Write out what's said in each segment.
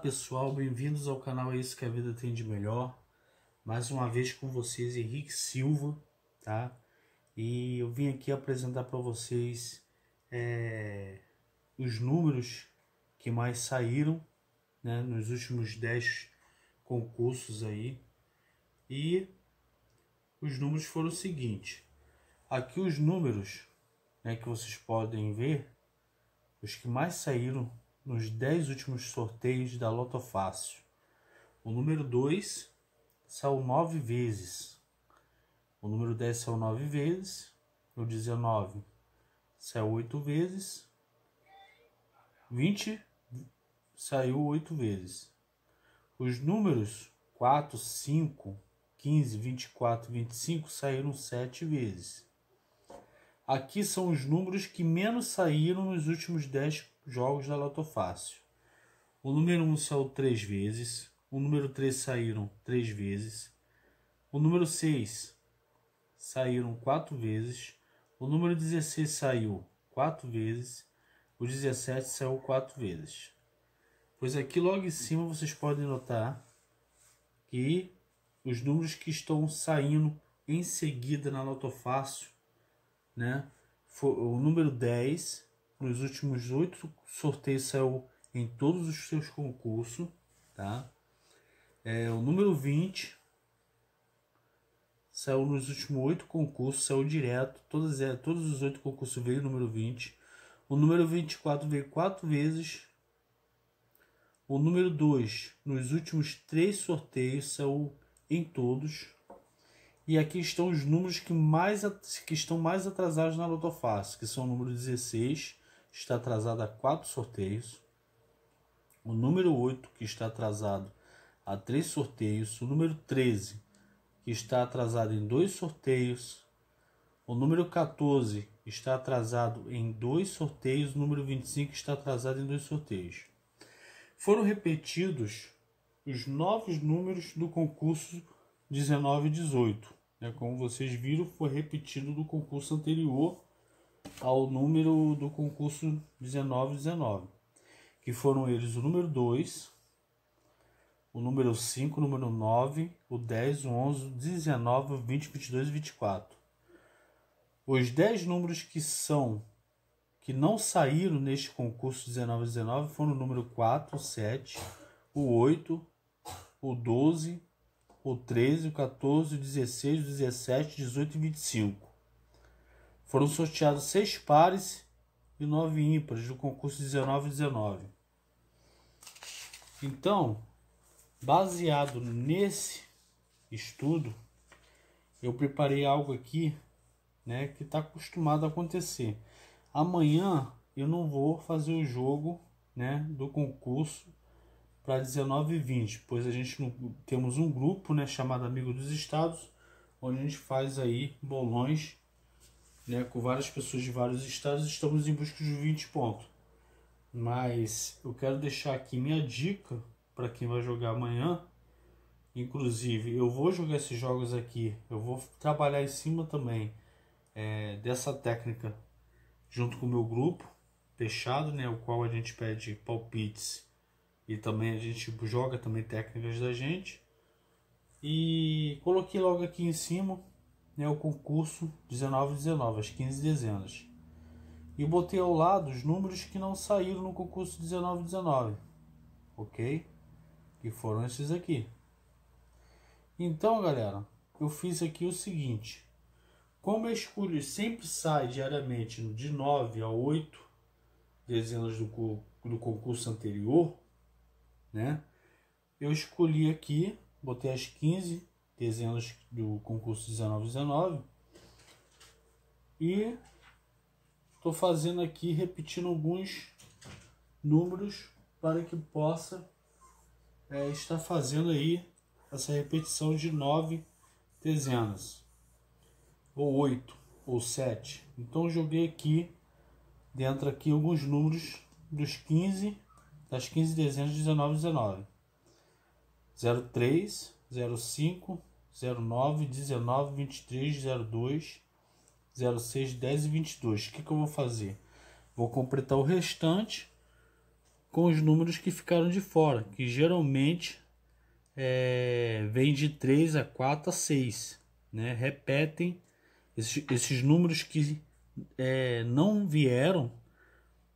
pessoal, bem-vindos ao canal É Isso Que A Vida Tem De Melhor Mais uma vez com vocês, Henrique Silva, tá? E eu vim aqui apresentar para vocês é, os números que mais saíram né, nos últimos 10 concursos aí E os números foram o seguinte Aqui os números né, que vocês podem ver, os que mais saíram nos 10 últimos sorteios da Loto Fácil. O número 2 saiu 9 vezes. O número 10 saiu 9 vezes. O 19 saiu 8 vezes. 20 saiu 8 vezes. Os números 4, 5, 15, 24, 25 saíram 7 vezes. Aqui são os números que menos saíram nos últimos 10 jogos da Lotofácil. O número 1 saiu três vezes. O número 3 saíram três vezes. O número 6 saíram quatro vezes. O número 16 saiu quatro vezes. O 17 saiu quatro vezes. Pois aqui logo em cima vocês podem notar que os números que estão saindo em seguida na Lotofácil, né? O número 10 nos últimos oito sorteios saiu em todos os seus concursos, tá? É, o número 20 saiu nos últimos oito concursos, saiu direto, todas, é, todos os oito concursos veio o número 20. O número 24 veio quatro vezes. O número 2, nos últimos três sorteios, saiu em todos. E aqui estão os números que, mais, que estão mais atrasados na Lotofácil, que são o número 16, está atrasado a quatro sorteios. O número 8, que está atrasado a três sorteios. O número 13, que está atrasado em dois sorteios. O número 14 está atrasado em dois sorteios. O número 25 está atrasado em dois sorteios. Foram repetidos os novos números do concurso 19 e 18. Né, como vocês viram, foi repetido do concurso anterior ao número do concurso 1919, que foram eles o número 2, o número 5, o número 9, o 10, o 11, o 19, o 20, 22 e 24. Os 10 números que são que não saíram neste concurso 1919 foram o número 4, o 7, o 8, o 12, o 13, o 14, o 16, o 17, 18 e 25. Foram sorteados seis pares e nove ímpares do concurso 19-19. Então, baseado nesse estudo, eu preparei algo aqui né, que está acostumado a acontecer. Amanhã eu não vou fazer o jogo né, do concurso para 19 e 20, pois a gente não, temos um grupo né, chamado Amigo dos Estados, onde a gente faz aí bolões né, com várias pessoas de vários estados, estamos em busca de 20 pontos. Mas eu quero deixar aqui minha dica para quem vai jogar amanhã. Inclusive, eu vou jogar esses jogos aqui, eu vou trabalhar em cima também é, dessa técnica junto com o meu grupo fechado, né, o qual a gente pede palpites e também a gente joga também técnicas da gente. E coloquei logo aqui em cima né, o concurso 1919, as 15 dezenas. E botei ao lado os números que não saíram no concurso 1919, ok? Que foram esses aqui. Então, galera, eu fiz aqui o seguinte. Como eu escolho sempre sai diariamente de 9 a 8 dezenas do, do concurso anterior, né? Eu escolhi aqui, botei as 15 dezenas do concurso 1919. E estou fazendo aqui, repetindo alguns números para que possa é, estar fazendo aí essa repetição de nove dezenas, ou oito, ou sete. Então joguei aqui dentro aqui alguns números dos 15, das 15 dezenas de 19, 19. 03, 05, 09, 19, 23, 02, 06, 10 e 22. O que, que eu vou fazer? Vou completar o restante com os números que ficaram de fora, que geralmente é, vem de 3 a 4 a 6. Né? Repetem esses, esses números que é, não vieram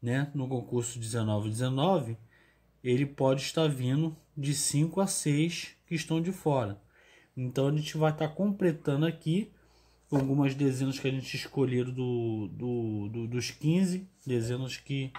né, no concurso 19-19, ele pode estar vindo de 5 a 6 que estão de fora. Então a gente vai estar tá completando aqui algumas dezenas que a gente escolheu do, do, do, dos 15 dezenas que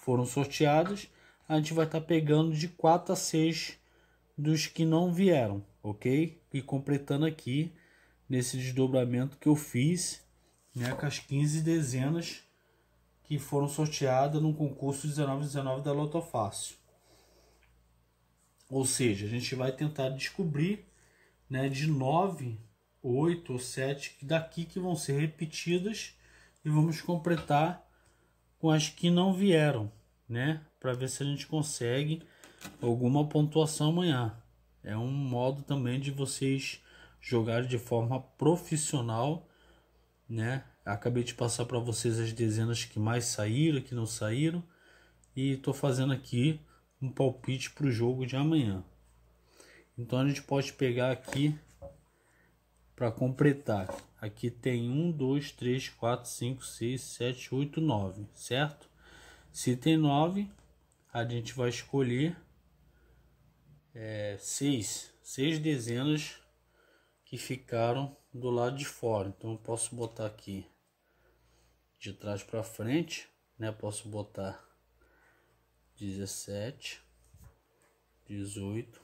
foram sorteadas. A gente vai estar tá pegando de 4 a 6 dos que não vieram, ok? E completando aqui nesse desdobramento que eu fiz, né, com as 15 dezenas que foram sorteadas no concurso 1919 da Lotofácil. Ou seja, a gente vai tentar descobrir né, de nove, oito ou sete daqui que vão ser repetidas e vamos completar com as que não vieram, né? Para ver se a gente consegue alguma pontuação amanhã. É um modo também de vocês jogarem de forma profissional, né? Acabei de passar para vocês as dezenas que mais saíram, que não saíram, e estou fazendo aqui um palpite para o jogo de amanhã. Então a gente pode pegar aqui para completar. Aqui tem 1, 2, 3, 4, 5, 6, 7, 8, 9, certo? Se tem 9, a gente vai escolher é, 6 dezenas que ficaram do lado de fora. Então eu posso botar aqui de trás para frente, né? Posso botar 17, 18,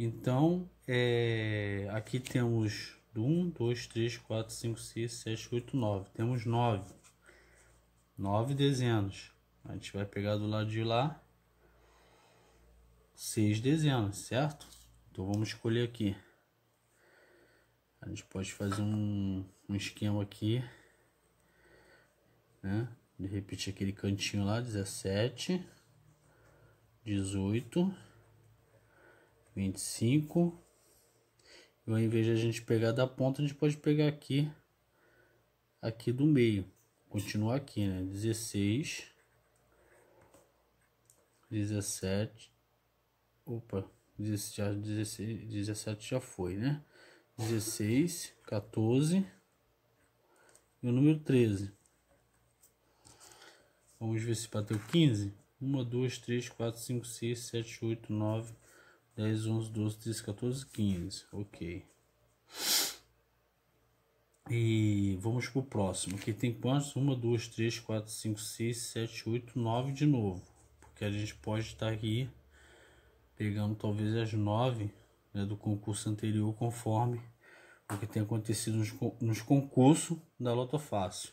Então, é, aqui temos 1, 2, 3, 4, 5, 6, 7, 8, 9. Temos 9. 9 dezenas. A gente vai pegar do lado de lá 6 dezenas, certo? Então vamos escolher aqui. A gente pode fazer um, um esquema aqui, né? De repetir aquele cantinho lá, 17, 18, 25. E ao invés de a gente pegar da ponta, a gente pode pegar aqui, aqui do meio. Continuar aqui, né? 16, 17, opa, 16, 17 já foi, né? 16, 14 e o número 13. Vamos ver se bateu 15. 1, 2, 3, 4, 5, 6, 7, 8, 9, 10, 11, 12, 13, 14, 15. Ok. E vamos para o próximo. Aqui tem quantos? 1, 2, 3, 4, 5, 6, 7, 8, 9 de novo. Porque a gente pode estar tá aqui pegando talvez as 9 né, do concurso anterior, conforme o que tem acontecido nos, nos concursos da Loto Fácil.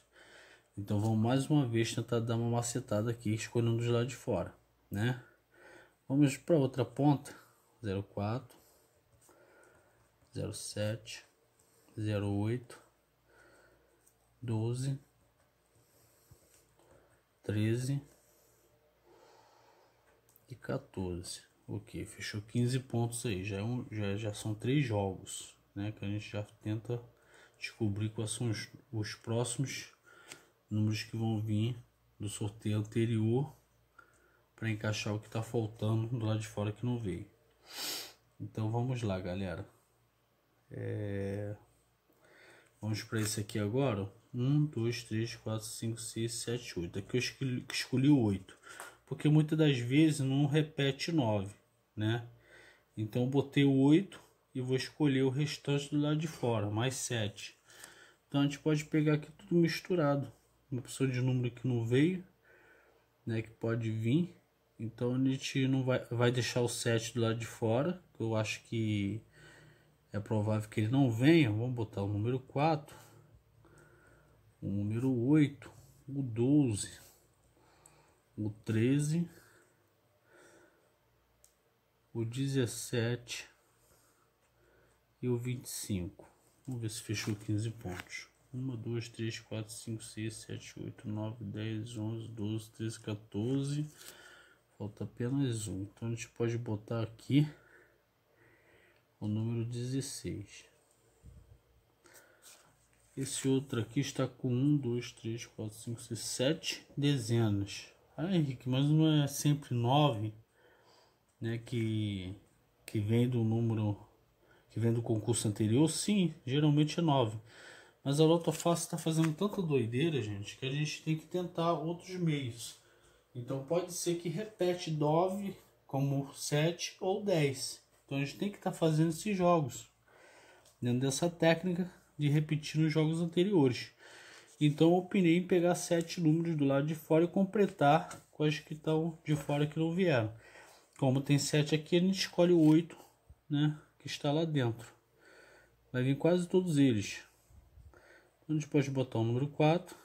Então vamos mais uma vez tentar dar uma macetada aqui, escolhendo os lados de fora, né? Vamos para outra ponta. 04, 07, 08, 12, 13 e 14. Ok, fechou 15 pontos aí. Já, é um, já, já são três jogos né, que a gente já tenta descobrir quais são os, os próximos números que vão vir do sorteio anterior para encaixar o que está faltando do lado de fora que não veio. Então vamos lá, galera. É... Vamos para esse aqui agora. 1, 2, 3, 4, 5, 6, 7, 8. Aqui eu escolhi, escolhi 8. Porque muitas das vezes não repete 9, né? Então botei o 8 e vou escolher o restante do lado de fora, mais 7. Então a gente pode pegar aqui tudo misturado. Uma opção de número que não veio, né? Que pode vir. Então a gente não vai, vai deixar o 7 do lado de fora, que eu acho que é provável que ele não venha. Vamos botar o número 4, o número 8, o 12, o 13, o 17 e o 25. Vamos ver se fechou 15 pontos. 1, 2, 3, 4, 5, 6, 7, 8, 9, 10, 11, 12, 13, 14. Falta apenas um. Então a gente pode botar aqui o número 16. Esse outro aqui está com 1, 2, 3, 4, 5, 6, 7 dezenas. Ah, Henrique, mas não é sempre 9, né? Que, que vem do número que vem do concurso anterior? Sim, geralmente é 9. Mas a Loto Fácil está fazendo tanta doideira, gente, que a gente tem que tentar outros meios. Então pode ser que repete 9 como 7 ou 10. Então a gente tem que estar tá fazendo esses jogos dentro dessa técnica de repetir nos jogos anteriores. Então eu opinei em pegar sete números do lado de fora e completar com as que estão de fora que não vieram. Como tem sete aqui, a gente escolhe o oito, né, que está lá dentro. Vai vir quase todos eles. Então a gente pode botar o número 4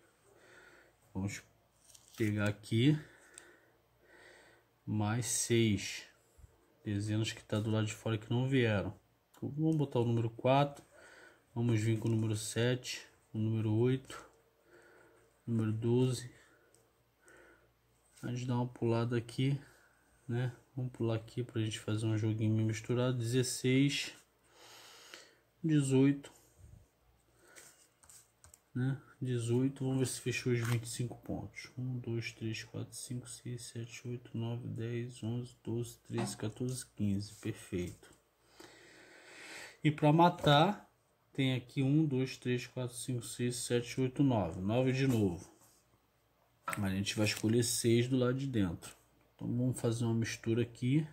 Vamos pegar aqui mais seis dezenas que está do lado de fora que não vieram. vamos botar o número 4, vamos vir com o número 7, o número 8, o número 12. A gente dá uma pulada aqui, né? Vamos pular aqui para a gente fazer um joguinho misturado. 16, 18, né? 18, vamos ver se fechou os 25 pontos. 1, 2, 3, 4, 5, 6, 7, 8, 9, 10, 11, 12, 13, 14, 15. Perfeito. E para matar, tem aqui 1, 2, 3, 4, 5, 6, 7, 8, 9. 9 de novo. A gente vai escolher 6 do lado de dentro. Então vamos fazer uma mistura aqui,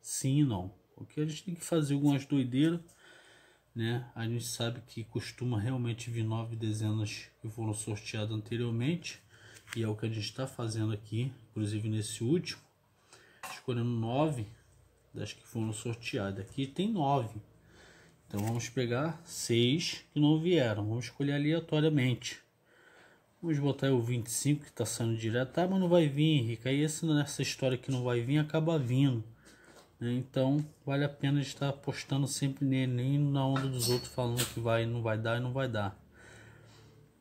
sim e não. Porque a gente tem que fazer algumas doideiras né? A gente sabe que costuma realmente vir nove dezenas que foram sorteadas anteriormente e é o que a gente está fazendo aqui, inclusive nesse último, escolhendo nove das que foram sorteadas. Aqui tem nove, então vamos pegar seis que não vieram, vamos escolher aleatoriamente. Vamos botar o 25 que está saindo direto, tá? Mas não vai vir, Henrique. Aí esse, nessa história que não vai vir acaba vindo. Né? Então vale a pena estar tá apostando sempre nele, nem na onda dos outros falando que vai, não vai dar e não vai dar.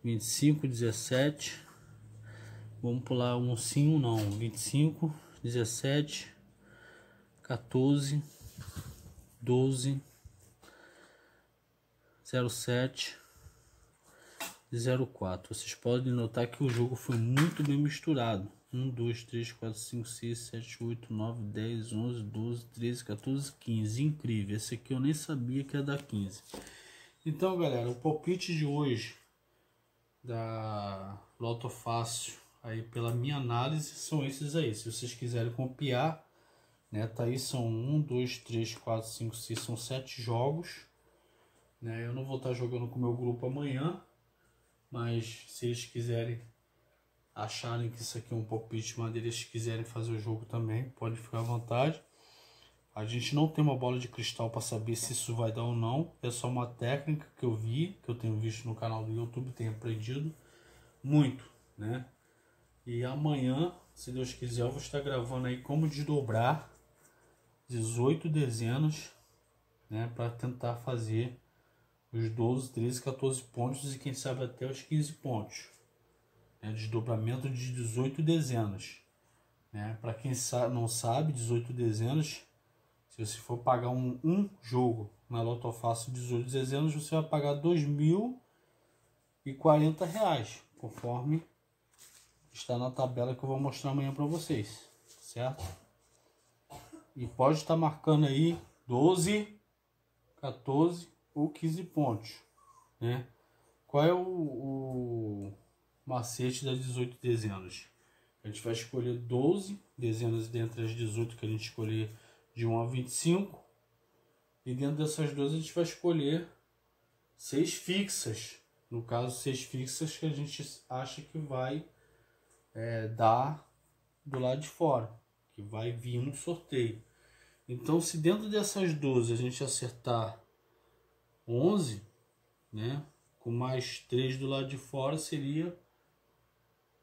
25, 17. Vamos pular um sim, um não. 25, 17, 14, 12, 07, 04. Vocês podem notar que o jogo foi muito bem misturado. 1, 2, 3, 4, 5, 6, 7, 8, 9, 10, 11, 12, 13, 14, 15. Incrível. Esse aqui eu nem sabia que ia dar 15. Então, galera, o palpite de hoje da Loto Fácil, aí pela minha análise, são esses aí. Se vocês quiserem copiar, né, tá aí são 1, 2, 3, 4, 5, 6, são 7 jogos. Né, eu não vou estar tá jogando com o meu grupo amanhã, mas se eles quiserem acharem que isso aqui é um palpite de madeira, se quiserem fazer o jogo também, pode ficar à vontade. A gente não tem uma bola de cristal para saber se isso vai dar ou não. É só uma técnica que eu vi, que eu tenho visto no canal do YouTube, tenho aprendido muito, né? E amanhã, se Deus quiser, eu vou estar gravando aí como desdobrar 18 dezenas, né, para tentar fazer os 12, 13, 14 pontos e quem sabe até os 15 pontos né, desdobramento de 18 dezenas. Né? Para quem não sabe, 18 dezenas, se você for pagar um, um jogo na Loto Fácil 18 dezenas, você vai pagar R$ reais, conforme está na tabela que eu vou mostrar amanhã para vocês, certo? E pode estar tá marcando aí 12, 14 ou 15 pontos, né? Qual é o, o macete das 18 dezenas. A gente vai escolher 12 dezenas dentre as 18 que a gente escolher de 1 a 25. E dentro dessas 12 a gente vai escolher 6 fixas. No caso, 6 fixas que a gente acha que vai é, dar do lado de fora, que vai vir um sorteio. Então, se dentro dessas 12 a gente acertar 11, né, com mais 3 do lado de fora, seria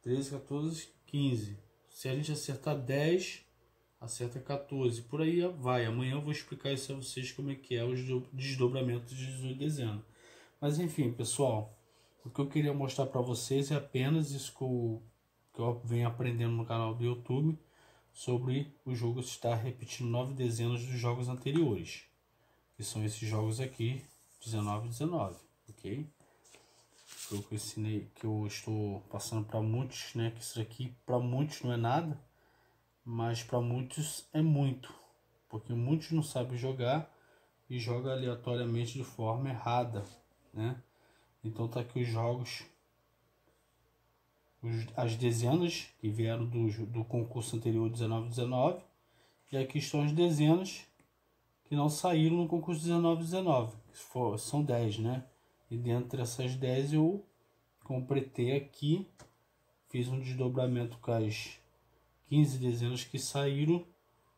13, 14, 15. Se a gente acertar 10, acerta 14. Por aí vai. Amanhã eu vou explicar isso a vocês como é que é os desdobramentos de 18 dezenas. Mas enfim, pessoal, o que eu queria mostrar para vocês é apenas isso que eu, que eu venho aprendendo no canal do YouTube sobre o jogo estar repetindo 9 dezenas dos jogos anteriores. Que são esses jogos aqui, 19 e 19, ok? que eu ensinei, que eu estou passando para muitos, né? Que isso aqui para muitos não é nada, mas para muitos é muito, porque muitos não sabem jogar e joga aleatoriamente de forma errada, né? Então tá aqui os jogos, os, as dezenas que vieram do, do concurso anterior 19-19 e aqui estão as dezenas que não saíram no concurso 19-19, são 10, né? E dentro dessas 10 eu completei aqui, fiz um desdobramento com as 15 dezenas que saíram,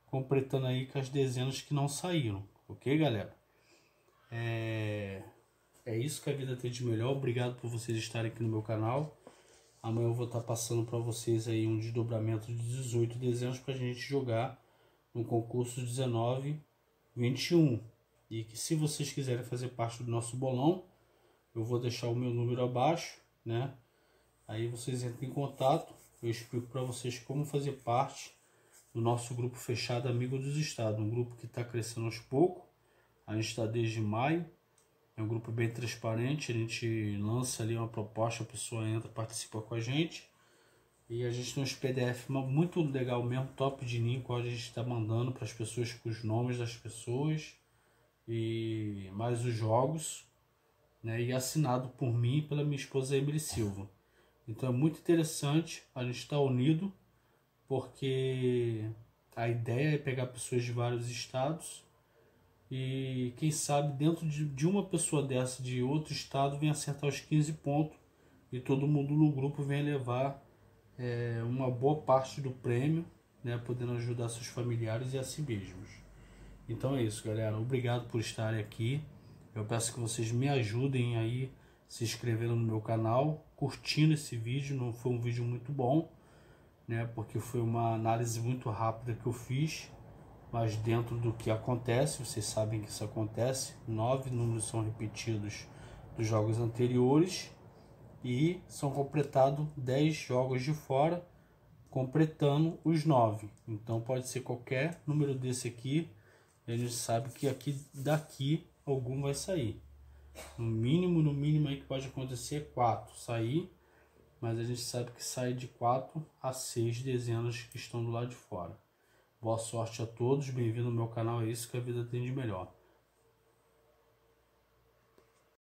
completando aí com as dezenas que não saíram, ok galera? É, é isso que a vida tem de melhor, obrigado por vocês estarem aqui no meu canal. Amanhã eu vou estar passando para vocês aí um desdobramento de 18 dezenas para a gente jogar no concurso 19 21 e que se vocês quiserem fazer parte do nosso bolão eu vou deixar o meu número abaixo, né? Aí vocês entram em contato, eu explico para vocês como fazer parte do nosso grupo fechado Amigo dos Estados, um grupo que está crescendo aos poucos, a gente está desde maio, é um grupo bem transparente, a gente lança ali uma proposta, a pessoa entra, participa com a gente, e a gente tem uns PDF muito legal mesmo, top de linha, qual a gente está mandando para as pessoas com os nomes das pessoas e mais os jogos né, e assinado por mim e pela minha esposa Emily Silva. Então é muito interessante a gente estar tá unido, porque a ideia é pegar pessoas de vários estados e quem sabe dentro de, de uma pessoa dessa de outro estado vem acertar os 15 pontos e todo mundo no grupo vem levar é, uma boa parte do prêmio, né, podendo ajudar seus familiares e a si mesmos. Então é isso, galera. Obrigado por estarem aqui. Eu peço que vocês me ajudem aí se inscrevendo no meu canal, curtindo esse vídeo. Não foi um vídeo muito bom, né? Porque foi uma análise muito rápida que eu fiz, mas dentro do que acontece, vocês sabem que isso acontece. Nove números são repetidos dos jogos anteriores e são completados dez jogos de fora, completando os nove. Então pode ser qualquer número desse aqui. A gente sabe que aqui daqui algum vai sair. No mínimo, no mínimo aí que pode acontecer é 4 sair, mas a gente sabe que sai de 4 a 6 dezenas que estão do lado de fora. Boa sorte a todos, bem-vindo ao meu canal, é isso que a vida tem de melhor.